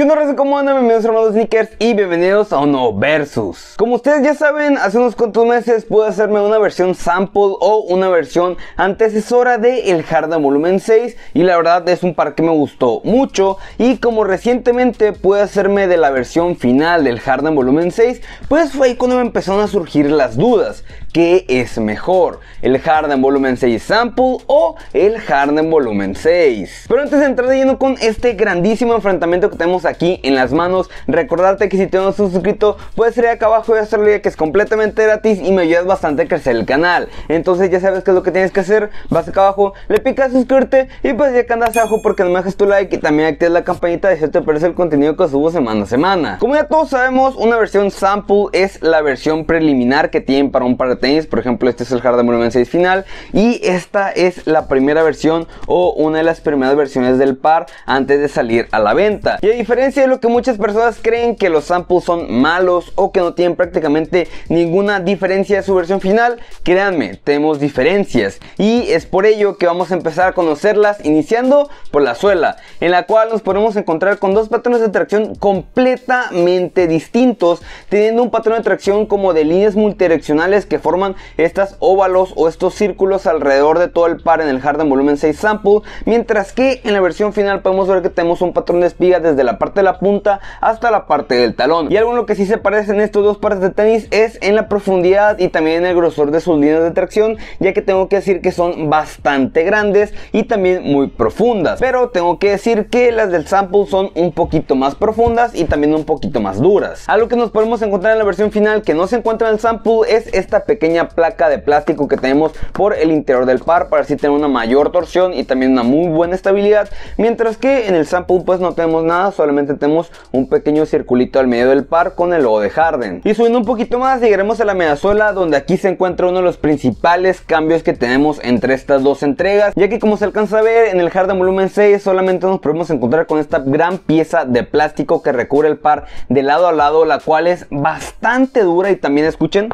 ¿Qué onda, raza? ¿Cómo andan? Bienvenidos a Sneakers y bienvenidos a un nuevo Versus. Como ustedes ya saben, hace unos cuantos meses pude hacerme una versión sample o una versión antecesora de el Harden Volumen 6 y la verdad es un par que me gustó mucho y como recientemente pude hacerme de la versión final del Harden Volumen 6, pues fue ahí cuando me empezaron a surgir las dudas. ¿Qué es mejor? ¿El Harden Volumen 6 Sample o el Harden Volumen 6? Pero antes de entrar de lleno con este grandísimo enfrentamiento que tenemos aquí en las manos, recordarte que si te no suscrito, puedes ir acá abajo y hacerlo que es completamente gratis y me ayudas bastante a crecer el canal. Entonces ya sabes qué es lo que tienes que hacer, vas acá abajo, le picas a suscribirte y pues ya que andas abajo porque no me dejes tu like y también activas la campanita de si te parece el contenido que subo semana a semana. Como ya todos sabemos, una versión sample es la versión preliminar que tienen para un par de tenis. Por ejemplo, este es el Hardware Volumen 6 final. Y esta es la primera versión o una de las primeras versiones del par antes de salir a la venta. Y a diferencia de lo que muchas personas creen que los samples son malos o que no tienen prácticamente ninguna diferencia de su versión final, créanme, tenemos diferencias. Y es por ello que vamos a empezar a conocerlas iniciando por la suela, en la cual nos podemos encontrar con dos patrones de tracción completamente distintos, teniendo un patrón de tracción como de líneas multidireccionales que forman estas óvalos o estos círculos alrededor de todo el par en el Harden Volumen 6 Sample, mientras que en la versión final podemos ver que tenemos un patrón de espiga desde la parte de la punta hasta la parte del talón. Y algo en lo que sí se parece en estos dos pares de tenis es en la profundidad y también en el grosor de sus líneas de tracción, ya que tengo que decir que son bastante grandes y también muy profundas. Pero tengo que decir que las del Sample son un poquito más profundas y también un poquito más duras. Algo que nos podemos encontrar en la versión final que no se encuentra en el Sample es esta pequeña pequeña placa de plástico que tenemos por el interior del par para así tener una mayor torsión y también una muy buena estabilidad. Mientras que en el sampo, pues no tenemos nada, solamente tenemos un pequeño circulito al medio del par con el logo de Harden. Y subiendo un poquito más llegaremos a la sola donde aquí se encuentra uno de los principales cambios que tenemos entre estas dos entregas, ya que como se alcanza a ver en el Harden Volumen 6 solamente nos podemos encontrar con esta gran pieza de plástico que recubre el par de lado a lado, la cual es bastante dura y también escuchen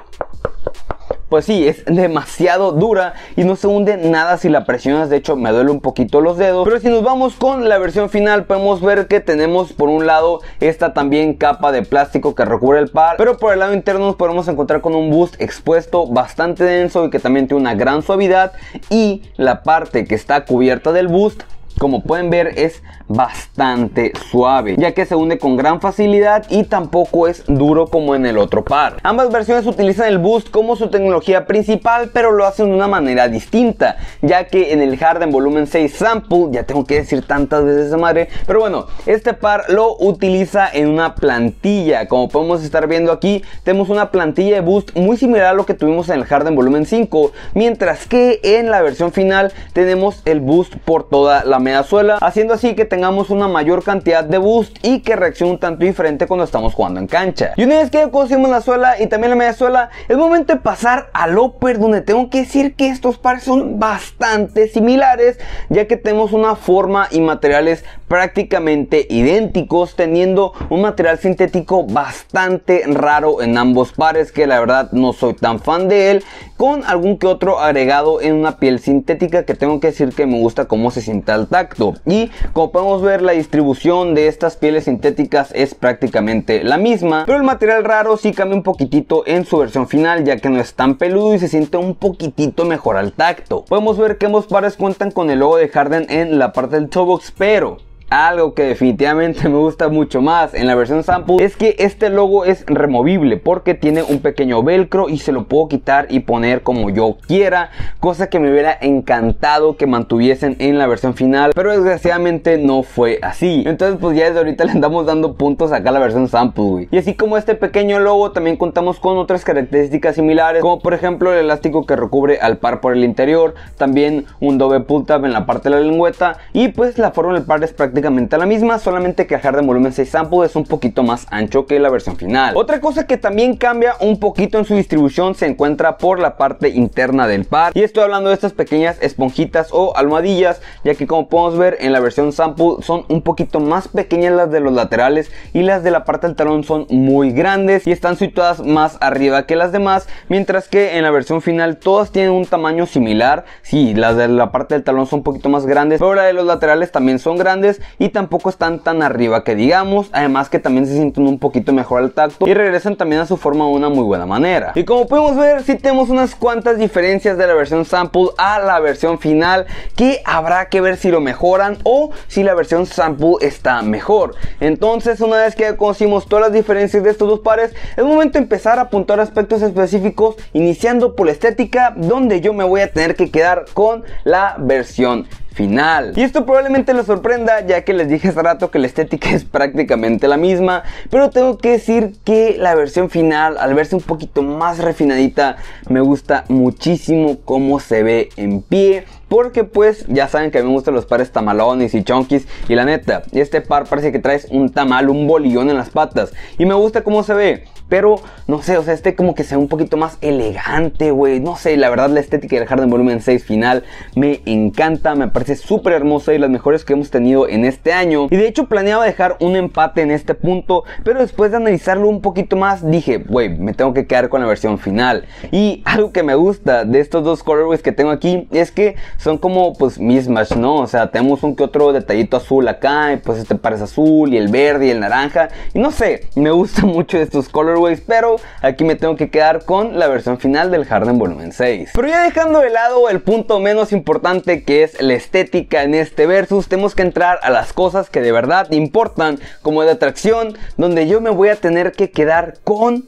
pues sí, es demasiado dura y no se hunde nada si la presionas. De hecho, me duele un poquito los dedos. Pero si nos vamos con la versión final, podemos ver que tenemos por un lado esta también capa de plástico que recubre el par. Pero por el lado interno nos podemos encontrar con un boost expuesto bastante denso y que también tiene una gran suavidad. Y la parte que está cubierta del boost como pueden ver es bastante suave ya que se une con gran facilidad y tampoco es duro como en el otro par. Ambas versiones utilizan el Boost como su tecnología principal pero lo hacen de una manera distinta ya que en el Harden volumen 6 Sample, ya tengo que decir tantas veces esa madre, pero bueno, este par lo utiliza en una plantilla como podemos estar viendo aquí tenemos una plantilla de Boost muy similar a lo que tuvimos en el Harden volumen 5 mientras que en la versión final tenemos el Boost por toda la media suela, haciendo así que tengamos una mayor cantidad de boost y que reaccione un tanto diferente cuando estamos jugando en cancha. Y una vez que conseguimos la suela y también la media suela, es momento de pasar al upper donde tengo que decir que estos pares son bastante similares ya que tenemos una forma y materiales prácticamente idénticos teniendo un material sintético bastante raro en ambos pares que la verdad no soy tan fan de él con algún que otro agregado en una piel sintética que tengo que decir que me gusta cómo se sienta alta y como podemos ver la distribución de estas pieles sintéticas es prácticamente la misma pero el material raro sí cambia un poquitito en su versión final ya que no es tan peludo y se siente un poquitito mejor al tacto podemos ver que ambos pares cuentan con el logo de Harden en la parte del tobox, pero algo que definitivamente me gusta mucho más en la versión sample es que este logo es removible porque tiene un pequeño velcro y se lo puedo quitar y poner como yo quiera, cosa que me hubiera encantado que mantuviesen en la versión final, pero desgraciadamente no fue así. Entonces pues ya desde ahorita le andamos dando puntos acá a la versión sample, Y así como este pequeño logo también contamos con otras características similares, como por ejemplo el elástico que recubre al par por el interior, también un doble pull tab en la parte de la lengüeta y pues la forma del par es prácticamente prácticamente la misma, solamente que el Harden volumen 6 sample es un poquito más ancho que la versión final. Otra cosa que también cambia un poquito en su distribución se encuentra por la parte interna del par... y estoy hablando de estas pequeñas esponjitas o almohadillas, ya que como podemos ver en la versión sample son un poquito más pequeñas las de los laterales y las de la parte del talón son muy grandes y están situadas más arriba que las demás, mientras que en la versión final todas tienen un tamaño similar, sí, las de la parte del talón son un poquito más grandes, pero las de los laterales también son grandes y tampoco están tan arriba que digamos, además que también se sienten un poquito mejor al tacto y regresan también a su forma de una muy buena manera. Y como podemos ver, si tenemos unas cuantas diferencias de la versión sample a la versión final que habrá que ver si lo mejoran o si la versión sample está mejor. Entonces, una vez que ya conocimos todas las diferencias de estos dos pares, es momento de empezar a apuntar aspectos específicos, iniciando por la estética, donde yo me voy a tener que quedar con la versión final. Y esto probablemente lo sorprenda ya que les dije hace rato que la estética es prácticamente la misma, pero tengo que decir que la versión final al verse un poquito más refinadita me gusta muchísimo cómo se ve en pie porque pues ya saben que a me gustan los pares tamalones y chonquis. Y la neta, este par parece que traes un tamal, un bolillón en las patas. Y me gusta cómo se ve. Pero, no sé, o sea, este como que se ve un poquito más elegante, güey. No sé, la verdad la estética del Harden Volumen 6 final me encanta, me parece súper hermosa y las mejores que hemos tenido en este año. Y de hecho planeaba dejar un empate en este punto, pero después de analizarlo un poquito más dije, güey, me tengo que quedar con la versión final. Y algo que me gusta de estos dos colorways que tengo aquí es que son como pues mismatch, ¿no? O sea, tenemos un que otro detallito azul acá, y pues este parece azul, y el verde, y el naranja, y no sé, me gusta mucho estos colorways, pero aquí me tengo que quedar con la versión final del Harden Volumen 6. Pero ya dejando de lado el punto menos importante que es la estética en este versus, tenemos que entrar a las cosas que de verdad importan, como de atracción, donde yo me voy a tener que quedar con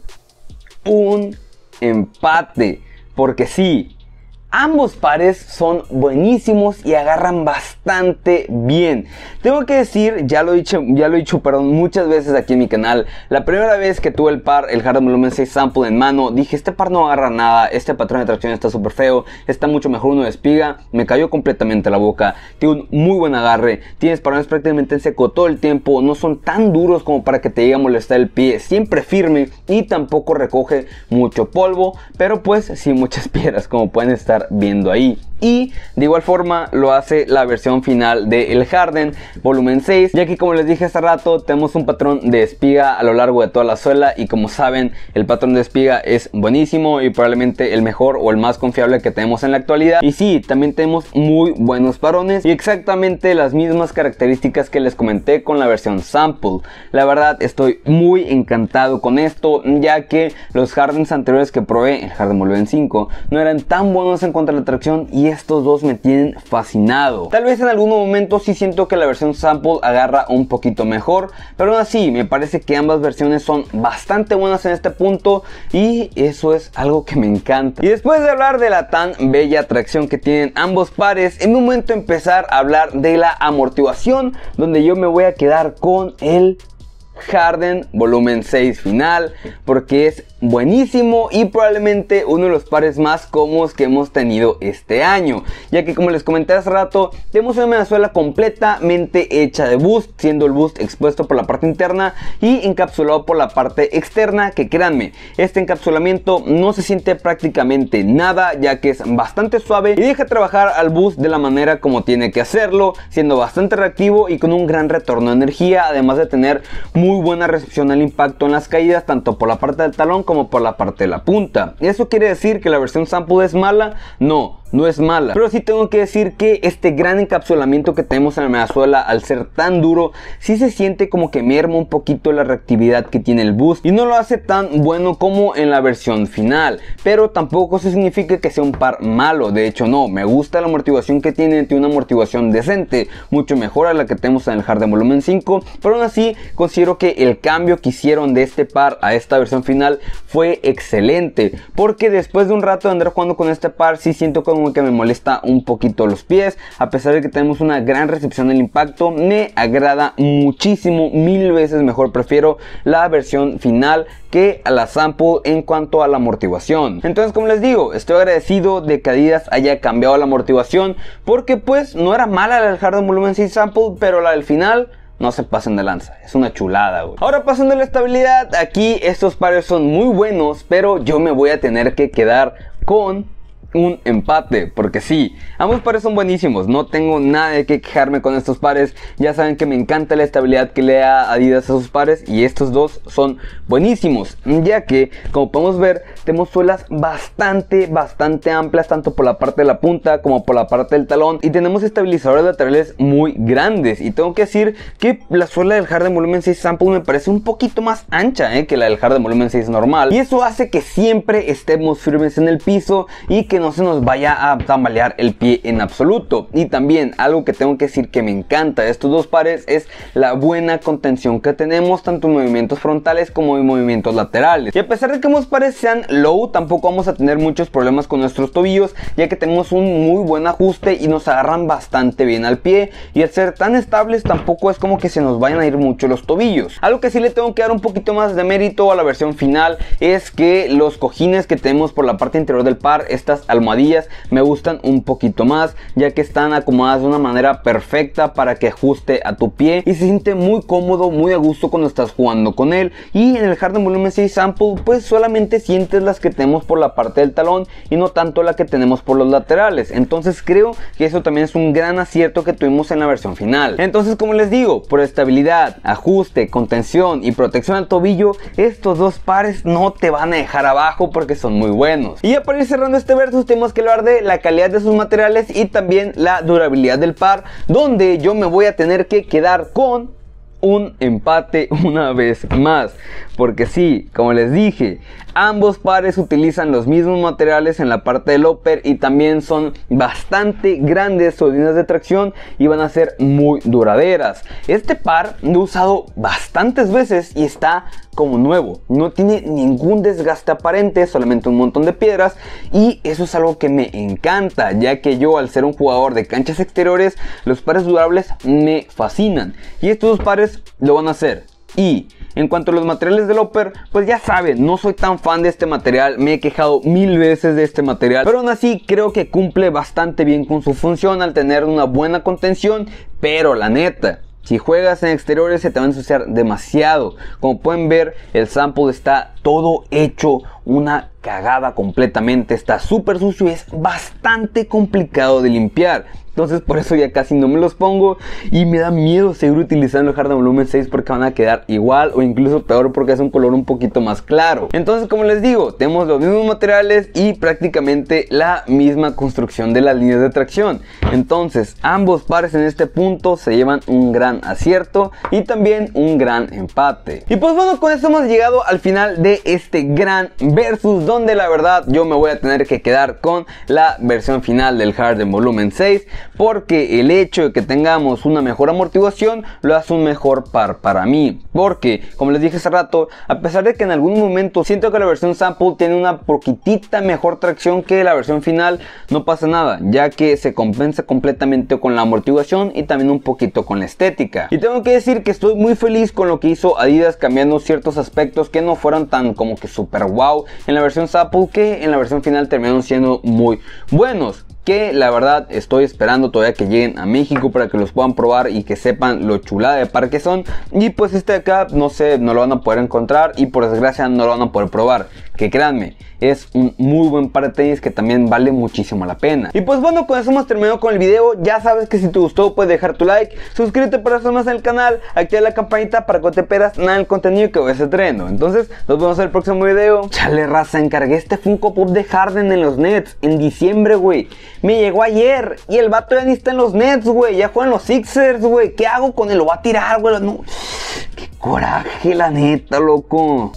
un empate. Porque sí, Ambos pares son buenísimos y agarran bastante bien. Tengo que decir, ya lo he dicho, ya lo he perdón, muchas veces aquí en mi canal. La primera vez que tuve el par, el Harden Volumen 6 Sample en mano, dije, este par no agarra nada, este patrón de tracción está súper feo, está mucho mejor uno de espiga, me cayó completamente la boca, tiene un muy buen agarre, tienes parones prácticamente en seco todo el tiempo, no son tan duros como para que te llegue a molestar el pie, siempre firme y tampoco recoge mucho polvo, pero pues sin muchas piedras como pueden estar viendo ahí y de igual forma lo hace la versión final del El Harden volumen 6 ya que como les dije hace rato tenemos un patrón de espiga a lo largo de toda la suela y como saben el patrón de espiga es buenísimo y probablemente el mejor o el más confiable que tenemos en la actualidad y sí también tenemos muy buenos parones y exactamente las mismas características que les comenté con la versión sample la verdad estoy muy encantado con esto ya que los Hardens anteriores que probé el Harden volumen 5 no eran tan buenos en cuanto a la tracción y estos dos me tienen fascinado. Tal vez en algún momento sí siento que la versión sample agarra un poquito mejor, pero aún así me parece que ambas versiones son bastante buenas en este punto y eso es algo que me encanta. Y después de hablar de la tan bella atracción que tienen ambos pares, en un momento empezar a hablar de la amortiguación, donde yo me voy a quedar con el Harden volumen 6 final porque es buenísimo y probablemente uno de los pares más cómodos que hemos tenido este año, ya que como les comenté hace rato, tenemos una Venezuela completamente hecha de boost, siendo el boost expuesto por la parte interna y encapsulado por la parte externa, que créanme, este encapsulamiento no se siente prácticamente nada, ya que es bastante suave y deja trabajar al boost de la manera como tiene que hacerlo, siendo bastante reactivo y con un gran retorno de energía, además de tener muy buena recepción al impacto en las caídas, tanto por la parte del talón como por la parte de la punta. ¿Y ¿Eso quiere decir que la versión sampu es mala? No, no es mala. Pero sí tengo que decir que este gran encapsulamiento que tenemos en la mediasuela, al ser tan duro, sí se siente como que merma un poquito la reactividad que tiene el boost y no lo hace tan bueno como en la versión final. Pero tampoco se significa que sea un par malo, de hecho no, me gusta la amortiguación que tiene, tiene una amortiguación decente, mucho mejor a la que tenemos en el Harden Volumen 5, pero aún así considero que el cambio que hicieron de este par a esta versión final fue excelente, porque después de un rato de andar jugando con este par sí siento que que me molesta un poquito los pies. A pesar de que tenemos una gran recepción del impacto, me agrada muchísimo, mil veces mejor. Prefiero la versión final que a la Sample en cuanto a la amortiguación. Entonces, como les digo, estoy agradecido de que Adidas haya cambiado la amortiguación porque pues no era mala la del Hard Volumen 6 Sample, pero la del final no se pasen de lanza, es una chulada, Ahora pasando a la estabilidad, aquí estos pares son muy buenos, pero yo me voy a tener que quedar con un empate, porque sí, ambos pares son buenísimos, no tengo nada de que quejarme con estos pares, ya saben que me encanta la estabilidad que le da Adidas a sus pares y estos dos son buenísimos, ya que como podemos ver tenemos suelas bastante, bastante amplias tanto por la parte de la punta como por la parte del talón y tenemos estabilizadores laterales muy grandes y tengo que decir que la suela del Harden Volumen 6 Sample me parece un poquito más ancha eh, que la del Harden Volumen 6 normal y eso hace que siempre estemos firmes en el piso y que no se nos vaya a tambalear el pie en absoluto. Y también algo que tengo que decir que me encanta de estos dos pares es la buena contención que tenemos tanto en movimientos frontales como en movimientos laterales. Y a pesar de que ambos pares sean low, tampoco vamos a tener muchos problemas con nuestros tobillos ya que tenemos un muy buen ajuste y nos agarran bastante bien al pie. Y al ser tan estables tampoco es como que se nos vayan a ir mucho los tobillos. Algo que sí le tengo que dar un poquito más de mérito a la versión final es que los cojines que tenemos por la parte interior del par, estas almohadillas me gustan un poquito más ya que están acomodadas de una manera perfecta para que ajuste a tu pie y se siente muy cómodo, muy a gusto cuando estás jugando con él y en el Harden Volumen 6 Sample pues solamente sientes las que tenemos por la parte del talón y no tanto la que tenemos por los laterales entonces creo que eso también es un gran acierto que tuvimos en la versión final entonces como les digo por estabilidad, ajuste, contención y protección al tobillo estos dos pares no te van a dejar abajo porque son muy buenos y ya para ir cerrando este verso tenemos que hablar de la calidad de sus materiales y también la durabilidad del par, donde yo me voy a tener que quedar con un empate una vez más. Porque sí, como les dije, ambos pares utilizan los mismos materiales en la parte del upper y también son bastante grandes sus líneas de tracción y van a ser muy duraderas. Este par lo he usado bastantes veces y está como nuevo. No tiene ningún desgaste aparente, solamente un montón de piedras y eso es algo que me encanta, ya que yo al ser un jugador de canchas exteriores, los pares durables me fascinan y estos dos pares lo van a hacer. Y en cuanto a los materiales de Oper, pues ya saben, no soy tan fan de este material, me he quejado mil veces de este material, pero aún así creo que cumple bastante bien con su función al tener una buena contención, pero la neta, si juegas en exteriores se te va a ensuciar demasiado. Como pueden ver, el sample está todo hecho una cagada completamente, está súper sucio, es bastante complicado de limpiar. Entonces por eso ya casi no me los pongo y me da miedo seguir utilizando el hardware Volumen 6 porque van a quedar igual o incluso peor porque es un color un poquito más claro. Entonces como les digo, tenemos los mismos materiales y prácticamente la misma construcción de las líneas de tracción. Entonces ambos pares en este punto se llevan un gran acierto y también un gran empate. Y pues bueno, con esto hemos llegado al final de este gran versus donde de la verdad yo me voy a tener que quedar con la versión final del Harden volumen 6 porque el hecho de que tengamos una mejor amortiguación lo hace un mejor par para mí porque como les dije hace rato a pesar de que en algún momento siento que la versión sample tiene una poquitita mejor tracción que la versión final no pasa nada ya que se compensa completamente con la amortiguación y también un poquito con la estética y tengo que decir que estoy muy feliz con lo que hizo Adidas cambiando ciertos aspectos que no fueron tan como que super wow en la versión que en la versión final terminaron siendo muy buenos. Que la verdad estoy esperando todavía que lleguen a México para que los puedan probar y que sepan lo chulada de par son. Y pues este acá, no sé, no lo van a poder encontrar y por desgracia no lo van a poder probar que créanme, es un muy buen par de tenis que también vale muchísimo la pena. Y pues bueno, con eso hemos terminado con el video. Ya sabes que si te gustó puedes dejar tu like, suscríbete para estar más en el canal, activa la campanita para que no te pierdas nada del contenido que voy a estar trayendo. Entonces, nos vemos en el próximo video. Chale raza, encargué este Funko Pop de Harden en los Nets en diciembre, güey. Me llegó ayer y el vato ya ni está en los Nets, güey. Ya juega en los Sixers, güey. ¿Qué hago con él? Lo va a tirar, güey. No. Qué coraje, la neta, loco.